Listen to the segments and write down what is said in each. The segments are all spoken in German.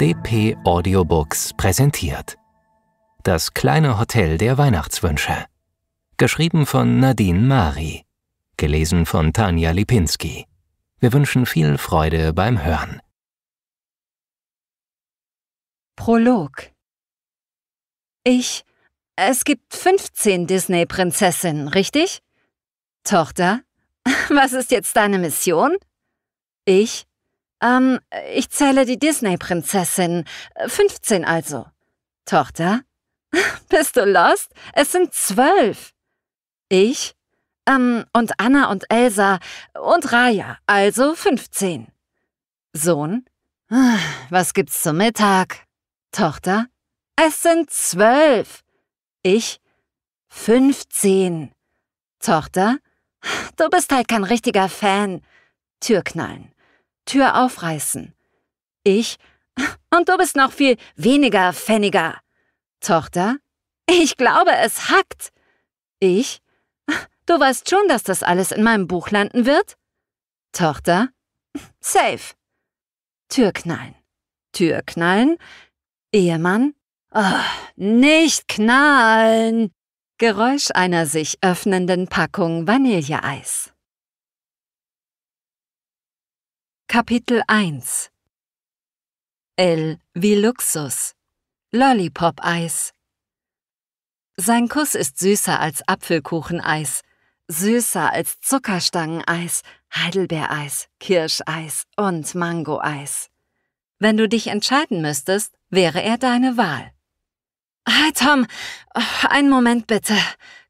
DP Audiobooks präsentiert. Das kleine Hotel der Weihnachtswünsche. Geschrieben von Nadine Mari. Gelesen von Tanja Lipinski. Wir wünschen viel Freude beim Hören. Prolog. Ich. Es gibt 15 Disney-Prinzessinnen, richtig? Tochter, was ist jetzt deine Mission? Ich. Ähm, ich zähle die Disney-Prinzessin. 15 äh, also. Tochter? Bist du lost? Es sind zwölf. Ich? Ähm, und Anna und Elsa und Raya, also 15. Sohn? Was gibt's zum Mittag? Tochter? Es sind zwölf. Ich? 15. Tochter? Du bist halt kein richtiger Fan. Türknallen. Tür aufreißen. Ich, und du bist noch viel weniger pfenniger. Tochter, ich glaube, es hackt. Ich, du weißt schon, dass das alles in meinem Buch landen wird? Tochter, safe. Türknallen. Türknallen? Ehemann, oh, nicht knallen. Geräusch einer sich öffnenden Packung Vanilleeis. Kapitel 1 L wie Luxus Lollipop-Eis Sein Kuss ist süßer als Apfelkucheneis, süßer als Zuckerstangeneis, Heidelbeereis, Kirscheis und Mangoeis. Wenn du dich entscheiden müsstest, wäre er deine Wahl. Hi Tom, oh, einen Moment bitte,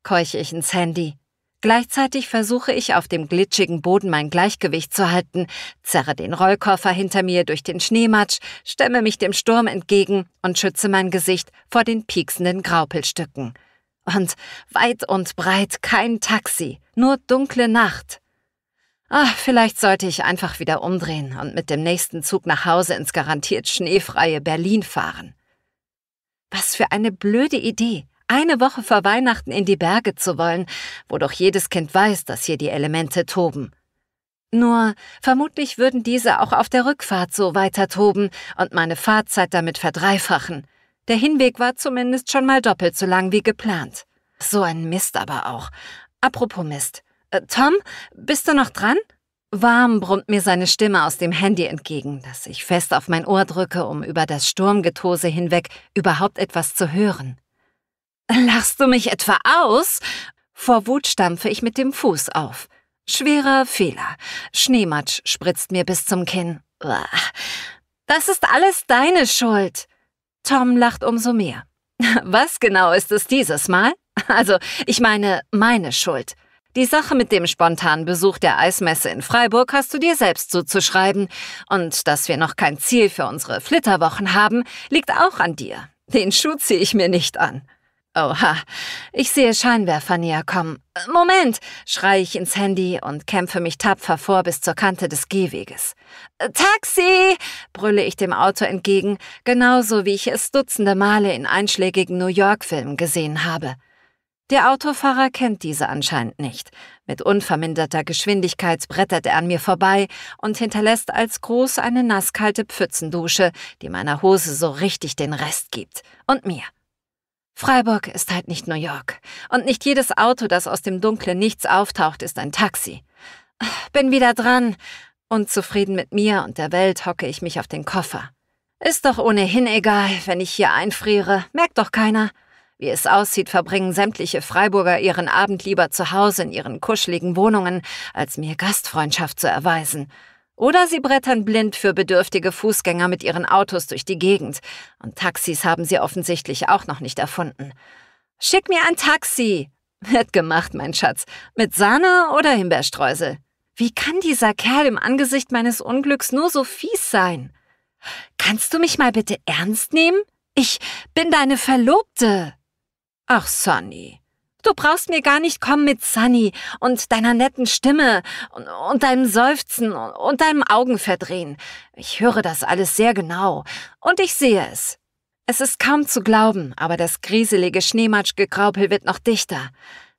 keuche ich ins Handy. Gleichzeitig versuche ich auf dem glitschigen Boden mein Gleichgewicht zu halten, zerre den Rollkoffer hinter mir durch den Schneematsch, stemme mich dem Sturm entgegen und schütze mein Gesicht vor den pieksenden Graupelstücken. Und weit und breit kein Taxi, nur dunkle Nacht. Ach, vielleicht sollte ich einfach wieder umdrehen und mit dem nächsten Zug nach Hause ins garantiert schneefreie Berlin fahren. Was für eine blöde Idee eine Woche vor Weihnachten in die Berge zu wollen, wo doch jedes Kind weiß, dass hier die Elemente toben. Nur vermutlich würden diese auch auf der Rückfahrt so weiter toben und meine Fahrzeit damit verdreifachen. Der Hinweg war zumindest schon mal doppelt so lang wie geplant. So ein Mist aber auch. Apropos Mist. Äh, Tom, bist du noch dran? Warm brummt mir seine Stimme aus dem Handy entgegen, das ich fest auf mein Ohr drücke, um über das Sturmgetose hinweg überhaupt etwas zu hören. Lachst du mich etwa aus? Vor Wut stampfe ich mit dem Fuß auf. Schwerer Fehler. Schneematsch spritzt mir bis zum Kinn. Das ist alles deine Schuld. Tom lacht umso mehr. Was genau ist es dieses Mal? Also, ich meine, meine Schuld. Die Sache mit dem spontanen Besuch der Eismesse in Freiburg hast du dir selbst zuzuschreiben. Und dass wir noch kein Ziel für unsere Flitterwochen haben, liegt auch an dir. Den Schuh ziehe ich mir nicht an. Oha, oh, ich sehe Scheinwerfer näher kommen. Moment, schreie ich ins Handy und kämpfe mich tapfer vor bis zur Kante des Gehweges. Taxi! brülle ich dem Auto entgegen, genauso wie ich es dutzende Male in einschlägigen New York-Filmen gesehen habe. Der Autofahrer kennt diese anscheinend nicht. Mit unverminderter Geschwindigkeit brettert er an mir vorbei und hinterlässt als Groß eine nasskalte Pfützendusche, die meiner Hose so richtig den Rest gibt. Und mir. Freiburg ist halt nicht New York. Und nicht jedes Auto, das aus dem dunklen Nichts auftaucht, ist ein Taxi. Bin wieder dran. Unzufrieden mit mir und der Welt hocke ich mich auf den Koffer. Ist doch ohnehin egal, wenn ich hier einfriere. Merkt doch keiner. Wie es aussieht, verbringen sämtliche Freiburger ihren Abend lieber zu Hause in ihren kuscheligen Wohnungen, als mir Gastfreundschaft zu erweisen. Oder sie brettern blind für bedürftige Fußgänger mit ihren Autos durch die Gegend. Und Taxis haben sie offensichtlich auch noch nicht erfunden. Schick mir ein Taxi! Wird gemacht, mein Schatz. Mit Sahne oder Himbeerstreusel. Wie kann dieser Kerl im Angesicht meines Unglücks nur so fies sein? Kannst du mich mal bitte ernst nehmen? Ich bin deine Verlobte. Ach, Sonny, Du brauchst mir gar nicht kommen mit Sunny und deiner netten Stimme und, und deinem Seufzen und deinem Augenverdrehen. Ich höre das alles sehr genau und ich sehe es. Es ist kaum zu glauben, aber das grieselige Schneematschgekraupel wird noch dichter.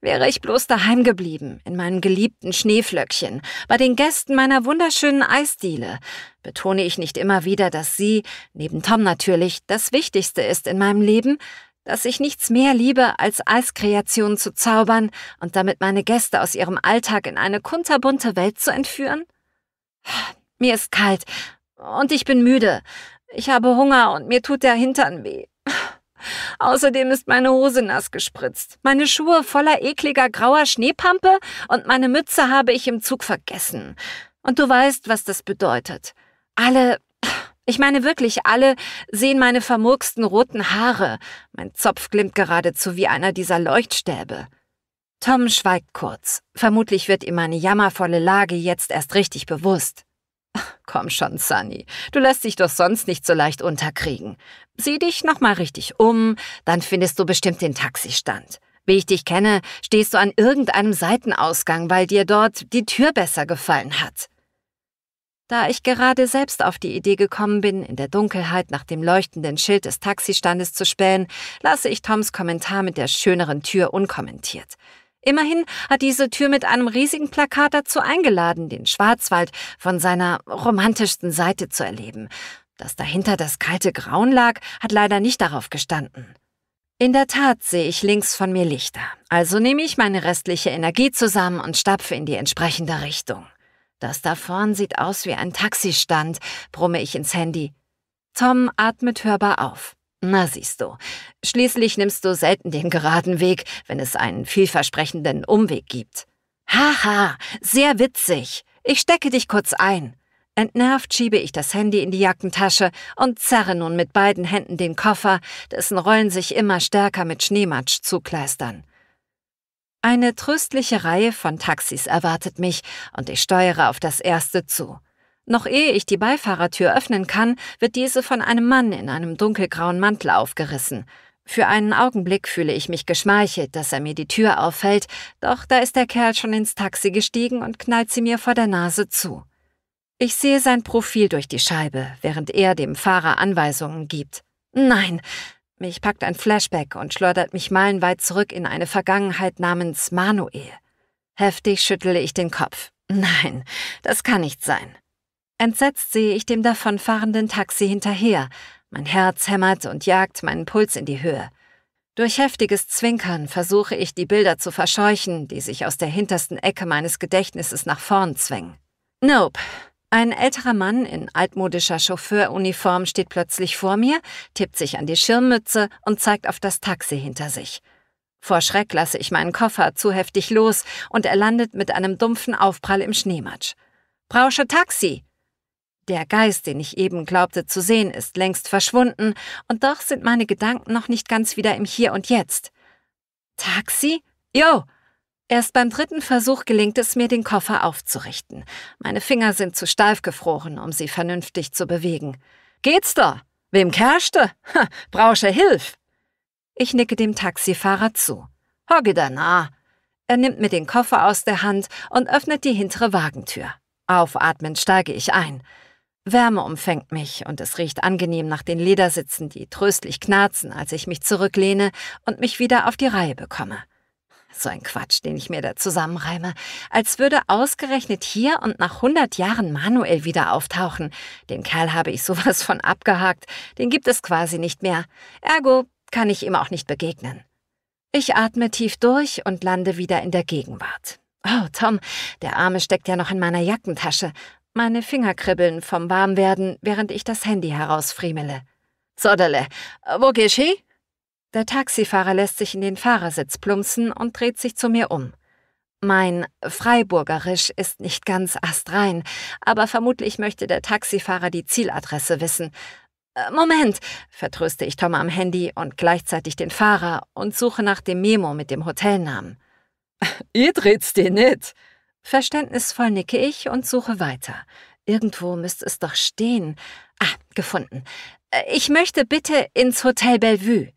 Wäre ich bloß daheim geblieben, in meinem geliebten Schneeflöckchen, bei den Gästen meiner wunderschönen Eisdiele, betone ich nicht immer wieder, dass sie, neben Tom natürlich, das Wichtigste ist in meinem Leben, dass ich nichts mehr liebe, als Eiskreationen zu zaubern und damit meine Gäste aus ihrem Alltag in eine kunterbunte Welt zu entführen? Mir ist kalt und ich bin müde. Ich habe Hunger und mir tut der Hintern weh. Außerdem ist meine Hose nass gespritzt, meine Schuhe voller ekliger grauer Schneepampe und meine Mütze habe ich im Zug vergessen. Und du weißt, was das bedeutet. Alle ich meine wirklich, alle sehen meine vermurksten roten Haare. Mein Zopf glimmt geradezu wie einer dieser Leuchtstäbe. Tom schweigt kurz. Vermutlich wird ihm meine jammervolle Lage jetzt erst richtig bewusst. komm schon, Sunny. Du lässt dich doch sonst nicht so leicht unterkriegen. Sieh dich nochmal richtig um, dann findest du bestimmt den Taxistand. Wie ich dich kenne, stehst du an irgendeinem Seitenausgang, weil dir dort die Tür besser gefallen hat. Da ich gerade selbst auf die Idee gekommen bin, in der Dunkelheit nach dem leuchtenden Schild des Taxistandes zu spähen, lasse ich Toms Kommentar mit der schöneren Tür unkommentiert. Immerhin hat diese Tür mit einem riesigen Plakat dazu eingeladen, den Schwarzwald von seiner romantischsten Seite zu erleben. Dass dahinter das kalte Grauen lag, hat leider nicht darauf gestanden. In der Tat sehe ich links von mir Lichter, also nehme ich meine restliche Energie zusammen und stapfe in die entsprechende Richtung. Das da vorn sieht aus wie ein Taxistand, brumme ich ins Handy. Tom atmet hörbar auf. Na siehst du, schließlich nimmst du selten den geraden Weg, wenn es einen vielversprechenden Umweg gibt. Haha, sehr witzig. Ich stecke dich kurz ein. Entnervt schiebe ich das Handy in die Jackentasche und zerre nun mit beiden Händen den Koffer, dessen Rollen sich immer stärker mit Schneematsch zukleistern. Eine tröstliche Reihe von Taxis erwartet mich und ich steuere auf das erste zu. Noch ehe ich die Beifahrertür öffnen kann, wird diese von einem Mann in einem dunkelgrauen Mantel aufgerissen. Für einen Augenblick fühle ich mich geschmeichelt, dass er mir die Tür auffällt, doch da ist der Kerl schon ins Taxi gestiegen und knallt sie mir vor der Nase zu. Ich sehe sein Profil durch die Scheibe, während er dem Fahrer Anweisungen gibt. Nein, mich packt ein Flashback und schleudert mich meilenweit zurück in eine Vergangenheit namens Manuel. Heftig schüttle ich den Kopf. Nein, das kann nicht sein. Entsetzt sehe ich dem davonfahrenden Taxi hinterher. Mein Herz hämmert und jagt meinen Puls in die Höhe. Durch heftiges Zwinkern versuche ich, die Bilder zu verscheuchen, die sich aus der hintersten Ecke meines Gedächtnisses nach vorn zwängen. Nope, ein älterer Mann in altmodischer Chauffeuruniform steht plötzlich vor mir, tippt sich an die Schirmmütze und zeigt auf das Taxi hinter sich. Vor Schreck lasse ich meinen Koffer zu heftig los und er landet mit einem dumpfen Aufprall im Schneematsch. Brausche Taxi! Der Geist, den ich eben glaubte zu sehen, ist längst verschwunden und doch sind meine Gedanken noch nicht ganz wieder im Hier und Jetzt. Taxi? Jo! Erst beim dritten Versuch gelingt es mir, den Koffer aufzurichten. Meine Finger sind zu steif gefroren, um sie vernünftig zu bewegen. Geht's da? Wem kerschte? Ha, brausche Hilf! Ich nicke dem Taxifahrer zu. Hogge da nah. Er nimmt mir den Koffer aus der Hand und öffnet die hintere Wagentür. Aufatmend steige ich ein. Wärme umfängt mich und es riecht angenehm nach den Ledersitzen, die tröstlich knarzen, als ich mich zurücklehne und mich wieder auf die Reihe bekomme. So ein Quatsch, den ich mir da zusammenreime. Als würde ausgerechnet hier und nach 100 Jahren Manuel wieder auftauchen. Den Kerl habe ich sowas von abgehakt. Den gibt es quasi nicht mehr. Ergo kann ich ihm auch nicht begegnen. Ich atme tief durch und lande wieder in der Gegenwart. Oh, Tom, der Arme steckt ja noch in meiner Jackentasche. Meine Finger kribbeln vom Warmwerden, während ich das Handy herausfriemele. Sodele, wo gehst du? Der Taxifahrer lässt sich in den Fahrersitz plumpsen und dreht sich zu mir um. Mein Freiburgerisch ist nicht ganz astrein, aber vermutlich möchte der Taxifahrer die Zieladresse wissen. Äh, Moment, vertröste ich Tom am Handy und gleichzeitig den Fahrer und suche nach dem Memo mit dem Hotelnamen. Ihr dreht's dir nicht. Verständnisvoll nicke ich und suche weiter. Irgendwo müsste es doch stehen. Ah, gefunden. Äh, ich möchte bitte ins Hotel Bellevue.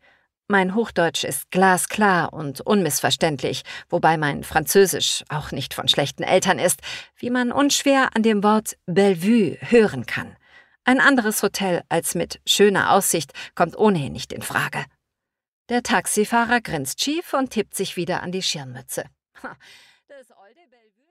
Mein Hochdeutsch ist glasklar und unmissverständlich, wobei mein Französisch auch nicht von schlechten Eltern ist, wie man unschwer an dem Wort Bellevue hören kann. Ein anderes Hotel als mit schöner Aussicht kommt ohnehin nicht in Frage. Der Taxifahrer grinst schief und tippt sich wieder an die Schirmmütze. Das Bellevue